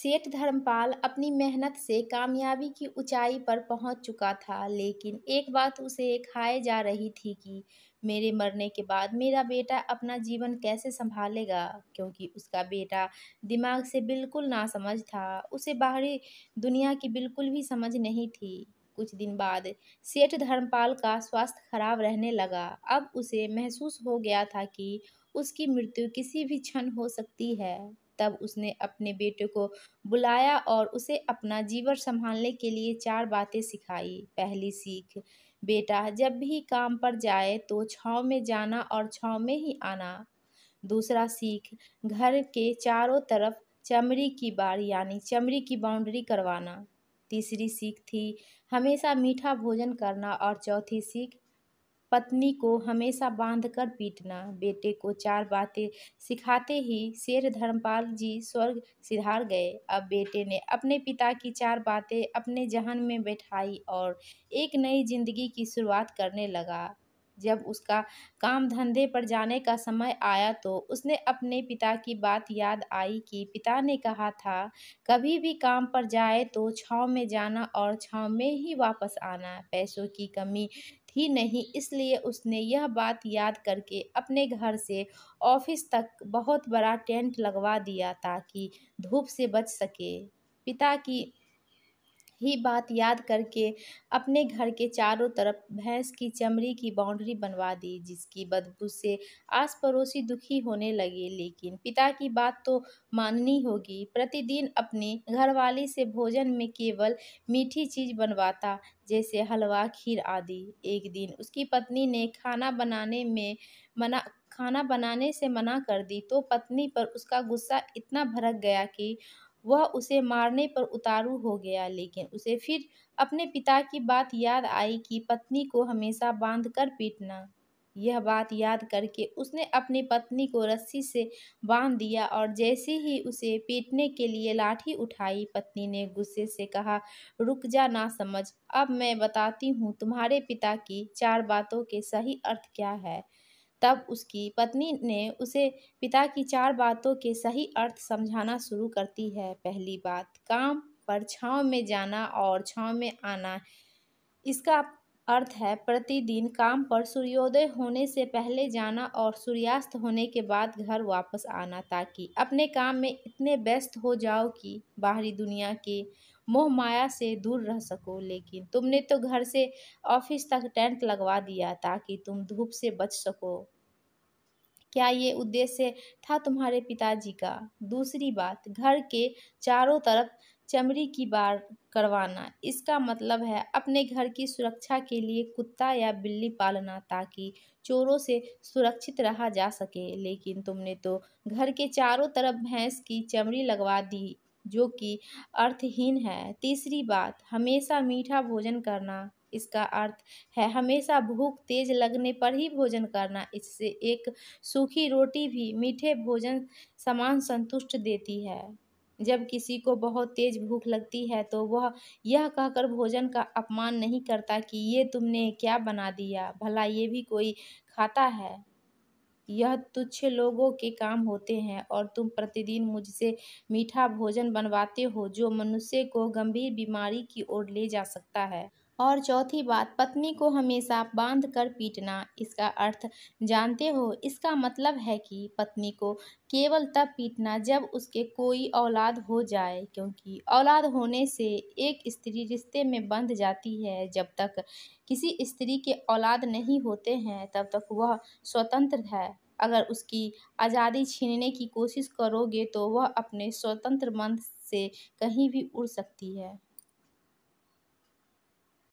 सेठ धर्मपाल अपनी मेहनत से कामयाबी की ऊंचाई पर पहुंच चुका था लेकिन एक बात उसे खाए जा रही थी कि मेरे मरने के बाद मेरा बेटा अपना जीवन कैसे संभालेगा क्योंकि उसका बेटा दिमाग से बिल्कुल ना समझ था उसे बाहरी दुनिया की बिल्कुल भी समझ नहीं थी कुछ दिन बाद सेठ धर्मपाल का स्वास्थ्य खराब रहने लगा अब उसे महसूस हो गया था कि उसकी मृत्यु किसी भी क्षण हो सकती है तब उसने अपने बेटे को बुलाया और उसे अपना जीवन संभालने के लिए चार बातें सिखाई पहली सीख बेटा जब भी काम पर जाए तो छाँव में जाना और छाँव में ही आना दूसरा सीख घर के चारों तरफ चमड़ी की बार यानी चमड़ी की बाउंड्री करवाना तीसरी सीख थी हमेशा मीठा भोजन करना और चौथी सीख पत्नी को हमेशा बांध कर पीटना बेटे को चार बातें सिखाते ही शेर धर्मपाल जी स्वर्ग सिधार गए अब बेटे ने अपने पिता की चार बातें अपने जहन में बैठाई और एक नई जिंदगी की शुरुआत करने लगा जब उसका काम धंधे पर जाने का समय आया तो उसने अपने पिता की बात याद आई कि पिता ने कहा था कभी भी काम पर जाए तो छाँव में जाना और छाँव में ही वापस आना पैसों की कमी थी नहीं इसलिए उसने यह बात याद करके अपने घर से ऑफिस तक बहुत बड़ा टेंट लगवा दिया ताकि धूप से बच सके पिता की ही बात याद करके अपने घर के चारों तरफ भैंस की चमड़ी की बाउंड्री बनवा दी जिसकी बदबू से आस पड़ोसी दुखी होने लगे लेकिन पिता की बात तो माननी होगी प्रतिदिन अपनी घरवाली से भोजन में केवल मीठी चीज़ बनवाता जैसे हलवा खीर आदि एक दिन उसकी पत्नी ने खाना बनाने में मना खाना बनाने से मना कर दी तो पत्नी पर उसका गुस्सा इतना भड़क गया कि वह उसे मारने पर उतारू हो गया लेकिन उसे फिर अपने पिता की बात याद आई कि पत्नी को हमेशा बांध कर पीटना यह बात याद करके उसने अपनी पत्नी को रस्सी से बांध दिया और जैसे ही उसे पीटने के लिए लाठी उठाई पत्नी ने गुस्से से कहा रुक जा ना समझ अब मैं बताती हूँ तुम्हारे पिता की चार बातों के सही अर्थ क्या है तब उसकी पत्नी ने उसे पिता की चार बातों के सही अर्थ समझाना शुरू करती है पहली बात काम पर छाँव में जाना और छाँव में आना इसका अर्थ है प्रतिदिन काम पर सूर्योदय होने से पहले जाना और सूर्यास्त होने के बाद घर वापस आना ताकि अपने काम में इतने व्यस्त हो जाओ कि बाहरी दुनिया के मोह माया से दूर रह सको लेकिन तुमने तो घर से ऑफिस तक टेंट लगवा दिया ताकि तुम धूप से बच सको क्या ये उद्देश्य था तुम्हारे पिताजी का दूसरी बात घर के चारों तरफ चमड़ी की बार करवाना इसका मतलब है अपने घर की सुरक्षा के लिए कुत्ता या बिल्ली पालना ताकि चोरों से सुरक्षित रहा जा सके लेकिन तुमने तो घर के चारों तरफ भैंस की चमड़ी लगवा दी जो कि अर्थहीन है तीसरी बात हमेशा मीठा भोजन करना इसका अर्थ है हमेशा भूख तेज लगने पर ही भोजन करना इससे एक सूखी रोटी भी मीठे भोजन समान संतुष्ट देती है जब किसी को बहुत तेज भूख लगती है तो वह यह कहकर भोजन का अपमान नहीं करता कि ये तुमने क्या बना दिया भला ये भी कोई खाता है यह तुच्छ लोगों के काम होते हैं और तुम प्रतिदिन मुझसे मीठा भोजन बनवाते हो जो मनुष्य को गंभीर बीमारी की ओर ले जा सकता है और चौथी बात पत्नी को हमेशा बांध कर पीटना इसका अर्थ जानते हो इसका मतलब है कि पत्नी को केवल तब पीटना जब उसके कोई औलाद हो जाए क्योंकि औलाद होने से एक स्त्री रिश्ते में बंध जाती है जब तक किसी स्त्री के औलाद नहीं होते हैं तब तक वह स्वतंत्र है अगर उसकी आज़ादी छीनने की कोशिश करोगे तो वह अपने स्वतंत्र मन से कहीं भी उड़ सकती है